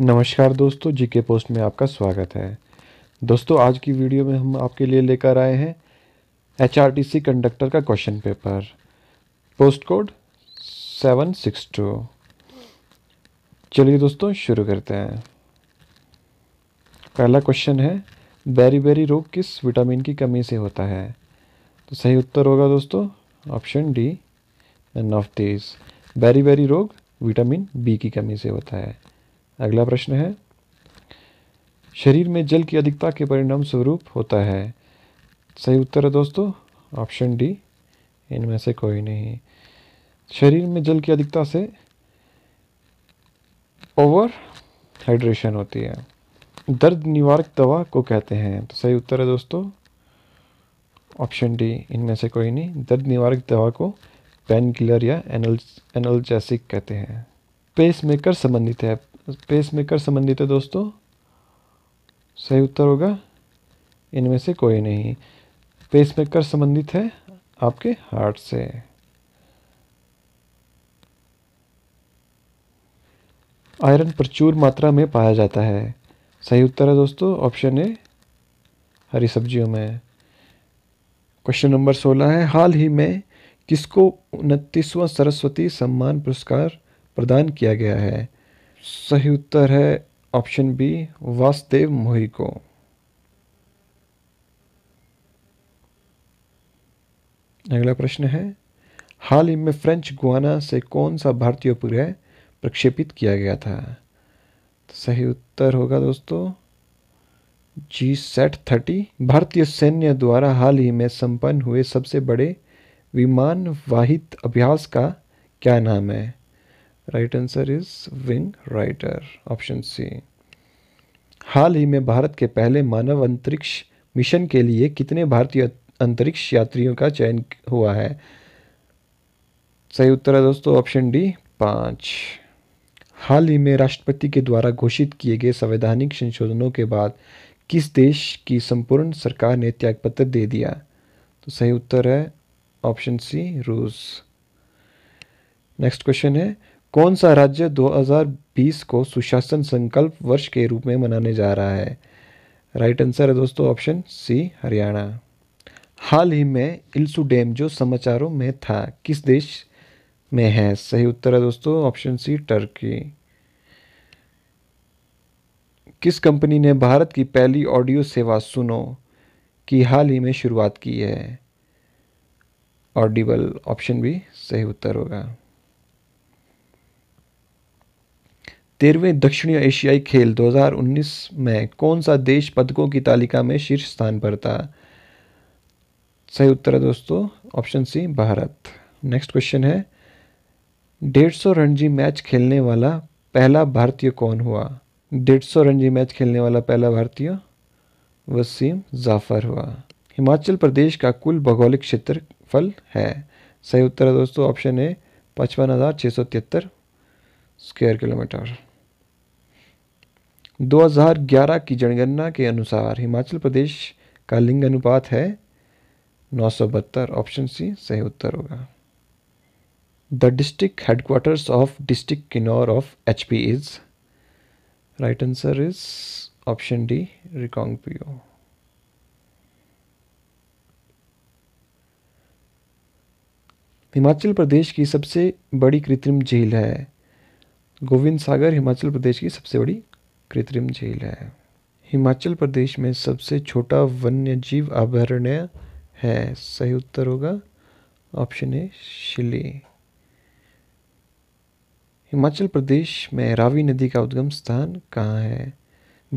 नमस्कार दोस्तों GK post में आपका स्वागत है दोस्तों आज की वीडियो में हम आपके लिए लेकर आए हैं एचआरटीसी कंडक्टर का question paper post code seven six two चलिए दोस्तों शुरू करते हैं पहला क्वेश्चन है बेरी रोग किस विटामिन की कमी से होता है तो सही उत्तर होगा दोस्तों option D of this beriberi रोग विटामिन बी की कमी से होता है अगला प्रश्न है शरीर में जल की अधिकता के परिणाम स्वरूप होता है सही उत्तर है दोस्तों ऑप्शन डी इनमें से कोई नहीं शरीर में जल की अधिकता से ओवर हाइड्रेशन होती है दर्द निवारक दवा को कहते हैं तो सही उत्तर है दोस्तों ऑप्शन डी इनमें से कोई नहीं दर्द निवारक दवा को पेन किलर या एनल एनल्जैसिक कहते हैं पेस मेकर संबंधित है पेस मेकर संबंधित है दोस्तों सही उत्तर होगा इनमें से कोई नहीं पेस मेकर संबंधित है आपके हार्ट से आयरन प्रचुर मात्रा में पाया जाता है सही उत्तर है दोस्तों ऑप्शन ए हरी सब्जियों में क्वेश्चन नंबर सोलह है हाल ही में किसको उनतीसवां सरस्वती सम्मान पुरस्कार प्रदान किया गया है सही उत्तर है ऑप्शन बी वासुदेव मोही को अगला प्रश्न है हाल ही में फ्रेंच गुआना से कौन सा भारतीय उपग्रह प्रक्षेपित किया गया था तो सही उत्तर होगा दोस्तों जी सेट थर्टी भारतीय सैन्य द्वारा हाल ही में संपन्न हुए सबसे बड़े विमान वाहित अभ्यास का क्या नाम है right answer is wing writer option C हाल ही में भारत के पहले मानव अंतरिक्ष मिशन के लिए कितने भारतीय अंतरिक्ष यात्रियों का चयन हुआ है सही उत्तर है दोस्तों ऑप्शन डी पांच हाल ही में राष्ट्रपति के द्वारा घोषित किए गए संवैधानिक संशोधनों के बाद किस देश की संपूर्ण सरकार ने त्यागपत्र दे दिया तो सही उत्तर है ऑप्शन सी रूस नेक्स्ट क्वेश्चन है कौन सा राज्य 2020 को सुशासन संकल्प वर्ष के रूप में मनाने जा रहा है राइट आंसर है दोस्तों ऑप्शन सी हरियाणा हाल ही में इल्सु डैम जो समाचारों में था किस देश में है सही उत्तर है दोस्तों ऑप्शन सी टर्की किस कंपनी ने भारत की पहली ऑडियो सेवा सुनो की हाल ही में शुरुआत की है ऑडिबल ऑप्शन भी सही उत्तर होगा तेरहवें दक्षिणी एशियाई खेल 2019 में कौन सा देश पदकों की तालिका में शीर्ष स्थान पर था सही उत्तर है दोस्तों option C Bharat next question है डेढ़ सौ रणजी मैच खेलने वाला पहला भारतीय कौन हुआ डेढ़ सौ रणजी मैच खेलने वाला पहला भारतीय वसीम जाफर हुआ हिमाचल प्रदेश का कुल भौगोलिक क्षेत्रफल है सही उत्तर है दोस्तों ऑप्शन ए पचपन हज़ार छः सौ तिहत्तर स्क्वायर किलोमीटर 2011 की जनगणना के अनुसार हिमाचल प्रदेश का लिंग अनुपात है नौ सौ बहत्तर ऑप्शन सी सही उत्तर होगा the district headquarters of district Kinnaur of H P is right answer is option D Reckong Peo Himachal Pradesh की सबसे बड़ी कृत्रिम झील है गोविंद सागर हिमाचल प्रदेश की सबसे बड़ी कृत्रिम झील है हिमाचल प्रदेश में सबसे छोटा वन्य जीव अभयारण्य है सही उत्तर होगा ऑप्शन ए शिली हिमाचल प्रदेश में रावी नदी का उद्गम स्थान कहाँ है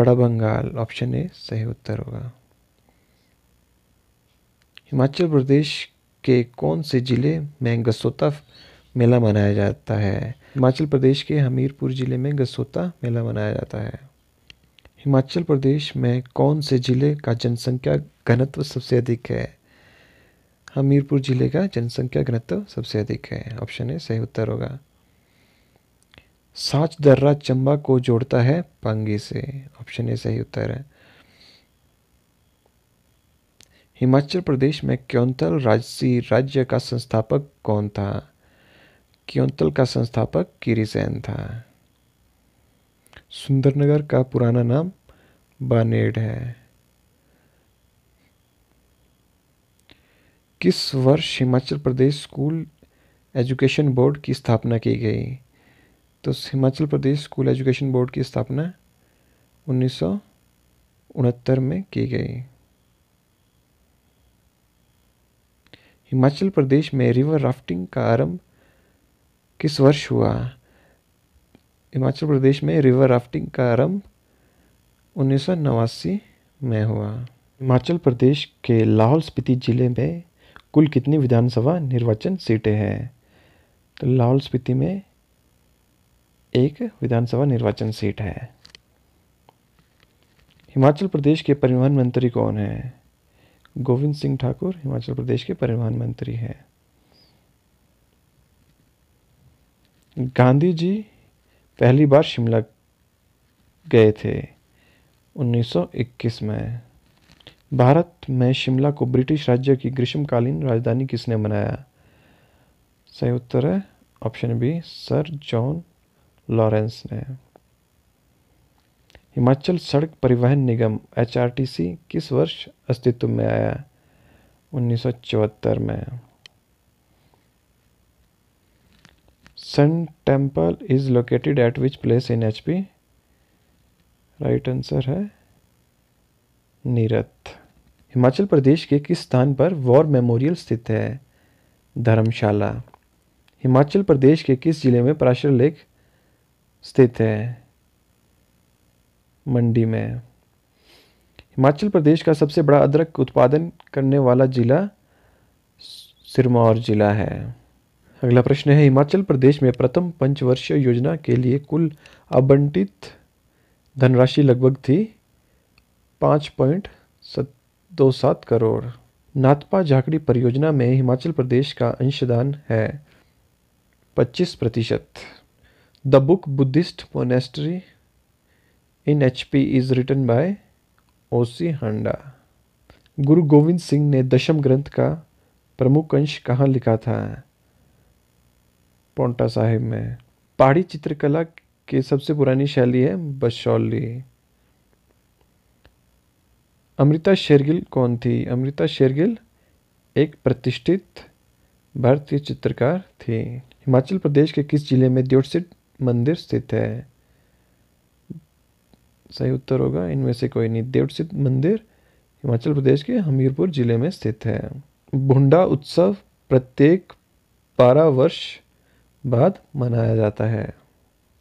बड़ा बंगाल ऑप्शन ए सही उत्तर होगा हिमाचल प्रदेश के कौन से ज़िले में गसोता मेला मनाया जाता है हिमाचल प्रदेश के हमीरपुर ज़िले में गसोता मेला मनाया जाता है हिमाचल प्रदेश में कौन से ज़िले का जनसंख्या घनत्व सबसे अधिक है हमीरपुर ज़िले का जनसंख्या घनत्व सबसे अधिक है ऑप्शन ए सही उत्तर होगा साच दर्रा चंबा को जोड़ता है पांगी से ऑप्शन ए सही उत्तर है हिमाचल प्रदेश में क्योंतल राजसी राज्य का संस्थापक कौन था क्योंतल का संस्थापक किरीसेन था सुंदरनगर का पुराना नाम बानेड है किस वर्ष Himachal Pradesh school education board की स्थापना की गई तो Himachal Pradesh school education board की स्थापना उन्नीस में की गई हिमाचल प्रदेश में रिवर राफ्टिंग का आरंभ किस वर्ष हुआ हिमाचल प्रदेश में रिवर राफ्टिंग का आरंभ उन्नीस में हुआ हिमाचल प्रदेश के लाहौल स्पीति ज़िले में कुल कितनी विधानसभा निर्वाचन सीटें हैं तो लाहौल स्पीति में एक विधानसभा निर्वाचन सीट है हिमाचल प्रदेश के परिवहन मंत्री कौन है गोविंद सिंह ठाकुर हिमाचल प्रदेश के परिवहन मंत्री हैं गांधी जी पहली बार शिमला गए थे 1921 में भारत में शिमला को ब्रिटिश राज्य की ग्रीष्मकालीन राजधानी किसने बनाया सही उत्तर है option B sir John Lawrence ने हिमाचल सड़क परिवहन निगम एच किस वर्ष अस्तित्व में आया 1974 में sun temple is located at which place place H P right answer है नीरथ हिमाचल प्रदेश के किस स्थान पर वॉर मेमोरियल स्थित है धर्मशाला हिमाचल प्रदेश के किस जिले में पराशर लेक स्थित है मंडी में हिमाचल प्रदेश का सबसे बड़ा अदरक उत्पादन करने वाला ज़िला सिरमौर ज़िला है अगला प्रश्न है हिमाचल प्रदेश में प्रथम पंचवर्षीय योजना के लिए कुल आबंटित धनराशि लगभग थी पाँच पॉइंट दो सात करोड़ नाथपा झाकड़ी परियोजना में हिमाचल प्रदेश का अंशदान है पच्चीस प्रतिशत the book Buddhist monastery in H P is written by O C Handa Guru Gobind Singh ने दशम ग्रंथ का प्रमुख अंश कहाँ लिखा था पोंटा साहिब में पहाड़ी चित्रकला की सबसे पुरानी शैली है बशौली अमृता शेरगिल कौन थी अमृता शेरगिल एक प्रतिष्ठित भारतीय चित्रकार थी हिमाचल प्रदेश के किस जिले में द्योटसिट मंदिर स्थित है सही उत्तर होगा इनमें से कोई नहीं देवसित मंदिर हिमाचल प्रदेश के हमीरपुर जिले में स्थित है भुंडा उत्सव प्रत्येक बारह वर्ष बाद मनाया जाता है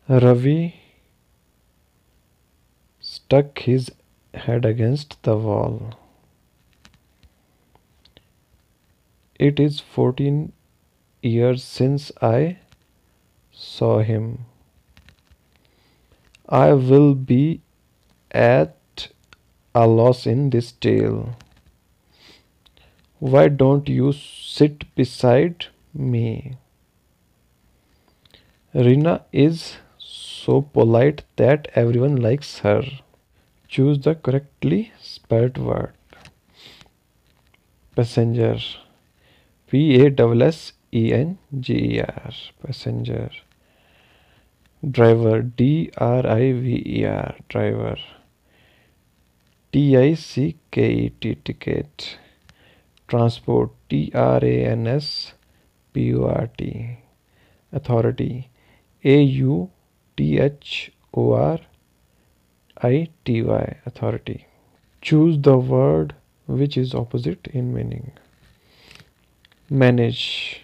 Ravi stuck his head against the wall. It is 14 years since I saw him. I will be at a loss in this tale. Why don't you sit beside me? Rina is so polite that everyone likes her. Choose the correctly spelled word. Passenger. P A S S E N G E R. Passenger. Driver. D R I V E R. Driver. T I C K E T. Ticket. Transport. T R A N S P U R T. Authority. A U T H O R I T Y, authority. Choose the word which is opposite in meaning. Manage,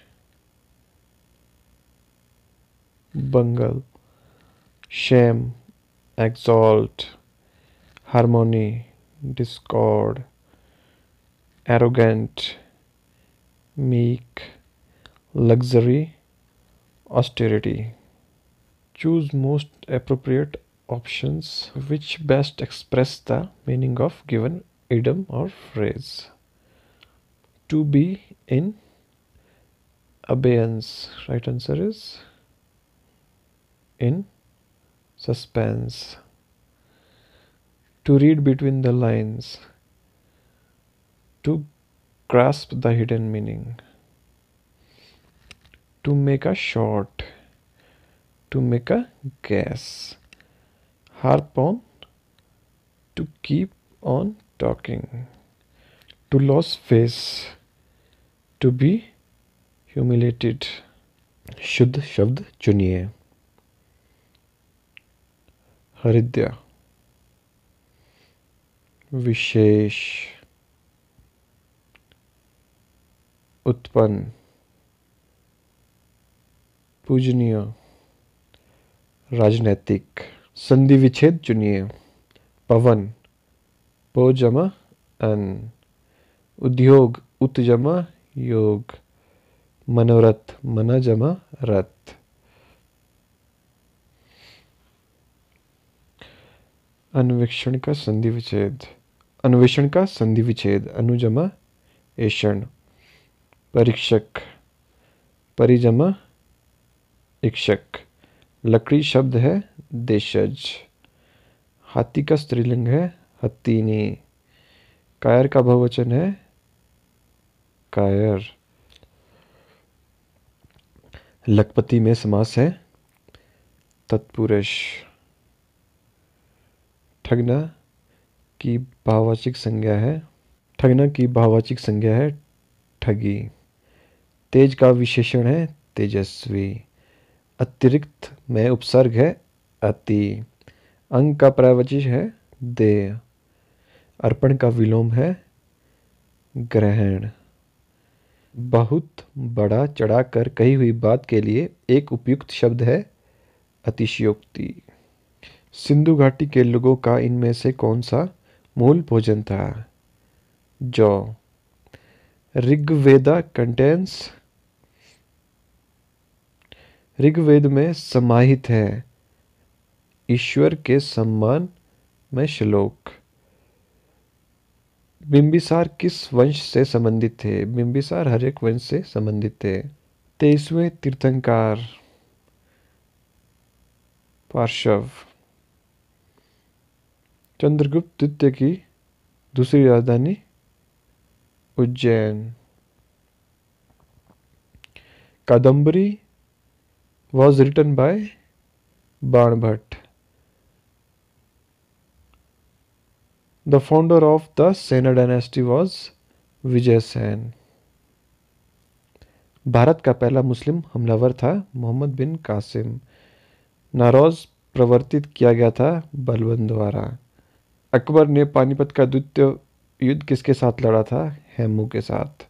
bungle, shame, exalt, harmony, discord, arrogant, meek, luxury, austerity choose most appropriate options which best express the meaning of given idiom or phrase to be in abeyance right answer is in suspense to read between the lines to grasp the hidden meaning to make a short to make a guess. Harp on to keep on talking. To lose face. To be humiliated. शुद्ध शब्द चुनिए हरिद्या विशेष उत्पन्न पूजनीय राजनैतिक संधि विच्छेद चुनिए पवन पो जमा अन उद्योग उत जमा योग मनोरथ मना जमा रथ अन्वेषण का संधि विच्छेद अन्वेषण का संधि विच्छेद अनुजमा एषण परीक्षक परिजमा इक्षक लकड़ी शब्द है देशज हाथी का स्त्रीलिंग है हत्तीनी कायर का बहुवचन है कायर लखपति में समास है तत्पुरुष ठगना की भाववाचिक संज्ञा है ठगना की भाववाचिक संज्ञा है ठगी तेज का विशेषण है तेजस्वी अतिरिक्त में उपसर्ग है अति अंग का प्रवचिश है देय अर्पण का विलोम है ग्रहण बहुत बड़ा चढ़ाकर कही हुई बात के लिए एक उपयुक्त शब्द है अतिशयोक्ति सिंधु घाटी के लोगों का इनमें से कौन सा मूल भोजन था जौ ऋग्वेदा कंटेंस ऋग्वेद में समाहित है ईश्वर के सम्मान में श्लोक बिंबिसार किस वंश से संबंधित थे बिंबिसार हर एक वंश से संबंधित थे तेईसवें तीर्थंकार पार्शव चंद्रगुप्त द्वितीय की दूसरी राजधानी Ujjain Kadambari written by Bana Bhatt the founder of the Sena dynasty was Vijay Sen Bharat का पहला मुस्लिम हमलावर था मोहम्मद बिन कासिम नारोज प्रवर्तित किया गया था बलबन द्वारा अकबर ने पानीपत का द्वितीय युद्ध किसके साथ लड़ा था हेमू के साथ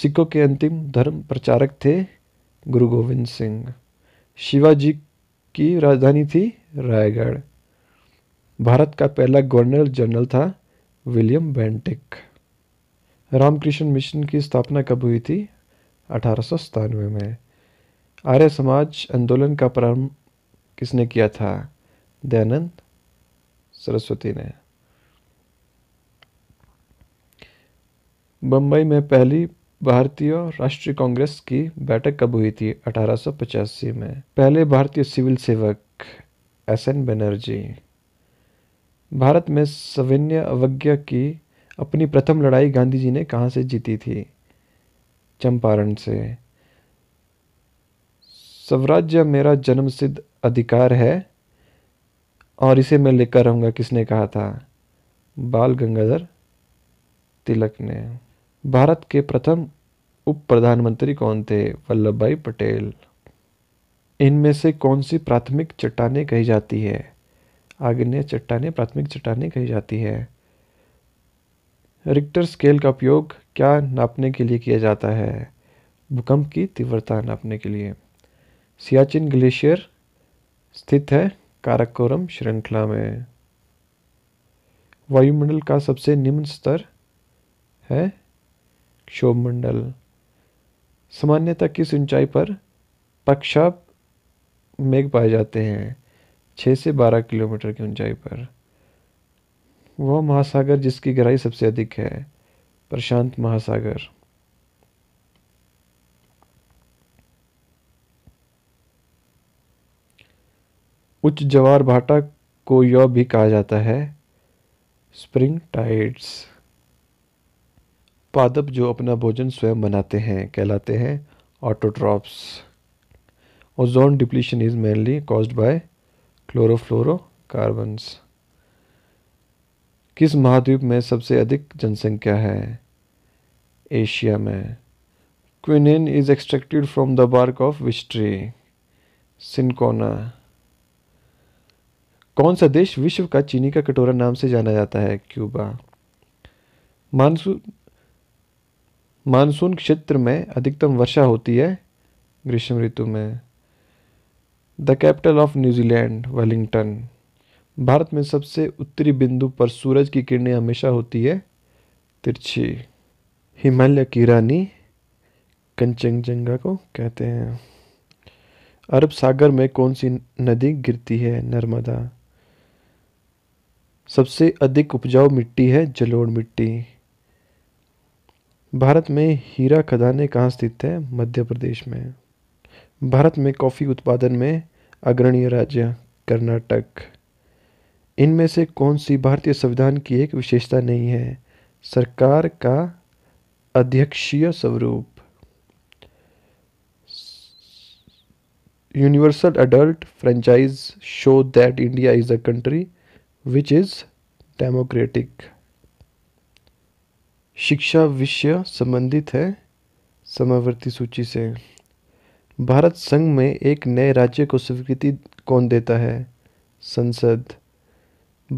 सिखों के अंतिम धर्म प्रचारक थे गुरु गोविंद सिंह शिवाजी की राजधानी थी रायगढ़ भारत का पहला गवर्नर जनरल था विलियम बेंटिक रामकृष्ण मिशन की स्थापना कब हुई थी अठारह में आर्य समाज आंदोलन का प्रारंभ किसने किया था दयानंद सरस्वती ने बम्बई में पहली भारतीय राष्ट्रीय कांग्रेस की बैठक कब हुई थी अठारह में पहले भारतीय सिविल सेवक एस एन बनर्जी भारत में सविन्य अवज्ञा की अपनी प्रथम लड़ाई गांधी जी ने कहाँ से जीती थी चंपारण से स्वराज्य मेरा जन्म सिद्ध अधिकार है और इसे मैं लेकर रहूँगा किसने कहा था बाल गंगाधर तिलक ने भारत के प्रथम उप प्रधानमंत्री कौन थे वल्लभ भाई पटेल इनमें से कौन सी प्राथमिक चट्टाने कही जाती है आग्नेय चट्टाने प्राथमिक चट्टाने कही जाती है रिक्टर स्केल का उपयोग क्या नापने के लिए किया जाता है भूकंप की तीव्रता नापने के लिए सियाचिन ग्लेशियर स्थित है काराकोरम श्रृंखला में वायुमंडल का सबसे निम्न स्तर है शोभमंडल मंडल तक की ऊंचाई पर पक्षाप मेघ पाए जाते हैं छः से बारह किलोमीटर की ऊंचाई पर वह महासागर जिसकी गहराई सबसे अधिक है प्रशांत महासागर उच्च जवार भाटा को यह भी कहा जाता है स्प्रिंग टाइड्स पादप जो अपना भोजन स्वयं बनाते हैं कहलाते हैं autotrophs ozone depletion is mainly caused by chlorofluorocarbons किस महाद्वीप में सबसे अधिक जनसंख्या है एशिया में quinine is extracted from the bark of विस्ट्री सिंकोना कौन सा देश विश्व का चीनी का कटोरा नाम से जाना जाता है क्यूबा मानसून मानसून क्षेत्र में अधिकतम वर्षा होती है ग्रीष्म ऋतु में the capital of New Zealand Wellington Bharat में सबसे उत्तरी बिंदु पर सूरज की किरणें हमेशा होती है तिरछी हिमालय की रानी कंचनजंगा को कहते हैं अरब सागर में कौन सी नदी गिरती है नर्मदा सबसे अधिक उपजाऊ मिट्टी है जलोढ़ मिट्टी भारत में हीरा खदाने कहाँ स्थित है मध्य प्रदेश में भारत में कॉफ़ी उत्पादन में अग्रणीय राज्य कर्नाटक इनमें से कौन सी भारतीय संविधान की एक विशेषता नहीं है सरकार का अध्यक्षीय स्वरूप universal adult franchise show that India is a country which is democratic शिक्षा विषय संबंधित है समावर्ती सूची से भारत संघ में एक नए राज्य को स्वीकृति कौन देता है संसद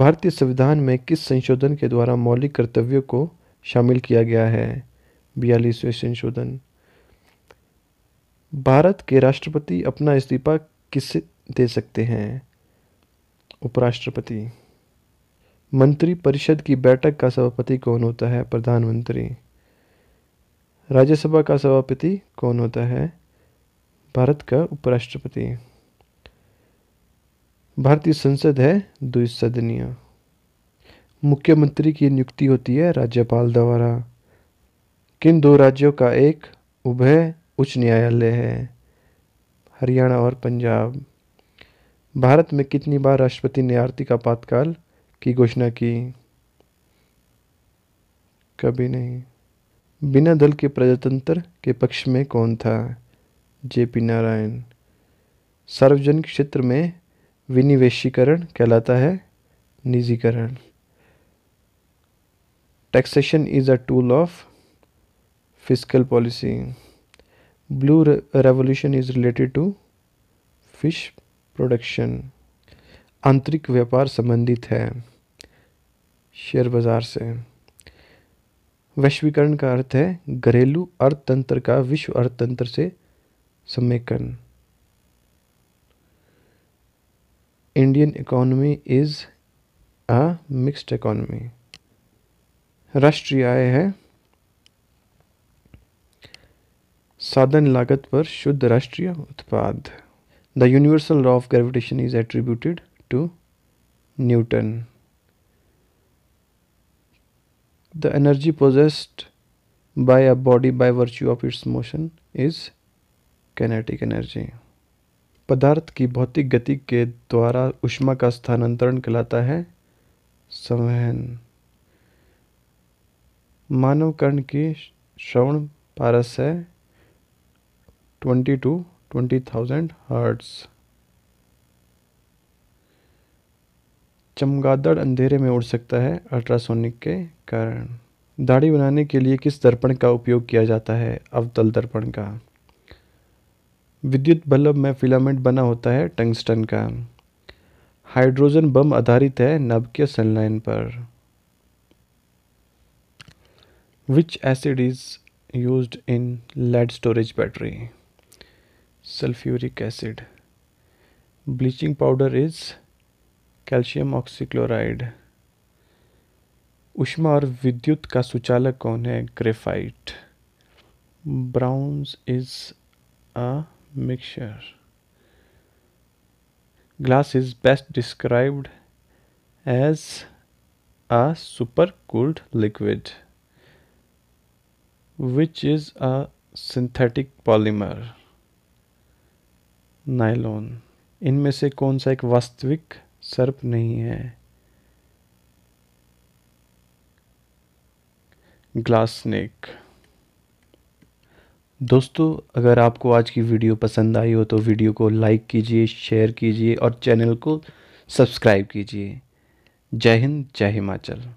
भारतीय संविधान में किस संशोधन के द्वारा मौलिक कर्तव्यों को शामिल किया गया है बयालीसवें संशोधन भारत के राष्ट्रपति अपना इस्तीफा किस दे सकते हैं उपराष्ट्रपति मंत्रिपरिषद की बैठक का सभापति कौन होता है प्रधानमंत्री राज्यसभा का सभापति कौन होता है भारत का उपराष्ट्रपति भारतीय संसद है द्विसदनीय मुख्यमंत्री की नियुक्ति होती है राज्यपाल द्वारा किन दो राज्यों का एक उभय उच्च न्यायालय है हरियाणा और पंजाब भारत में कितनी बार राष्ट्रपति ने आरती का आपातकाल की घोषणा की कभी नहीं बिना दल के प्रजातंत्र के पक्ष में कौन था जे पी नारायण सार्वजनिक क्षेत्र में विनिवेशीकरण कहलाता है निजीकरण taxation is a tool of physical policy blue revolution is related to fish production आंतरिक व्यापार संबंधित है शेयर बाज़ार से वैश्वीकरण का अर्थ है घरेलू अर्थतंत्र का विश्व अर्थतंत्र से समेकन Indian economy is a mixed economy राष्ट्रीय आय है साधन लागत पर शुद्ध राष्ट्रीय उत्पाद the universal law of gravitation is attributed to Newton the energy possessed by a body by virtue of its motion is kinetic energy पदार्थ की भौतिक गति के द्वारा उष्मा का स्थानांतरण कहलाता है संवहन मानव कर्ण की श्रवण पारस है twenty to twenty thousand hertz चमगादड़ अंधेरे में उड़ सकता है अल्ट्रासोनिक के कारण दाढ़ी बनाने के लिए किस दर्पण का उपयोग किया जाता है अवतल दर्पण का विद्युत बल्ब में फिलामेंट बना होता है टंगस्टन का हाइड्रोजन बम आधारित है नबकीय सनलाइन पर which acid is use in lead storage battery sulphuric acid bleaching powder is calcium oxychloride उष्मा और विद्युत का सुचालक कौन है graphite browns is a mixture glass is best described as a super cooled liquid which is a synthetic polymer nylon इनमें से कौन सा एक वास्तविक सर्प नहीं है ग्लास स्नेक दोस्तों अगर आपको आज की वीडियो पसंद आई हो तो वीडियो को लाइक कीजिए शेयर कीजिए और चैनल को सब्सक्राइब कीजिए जय हिंद जय हिमाचल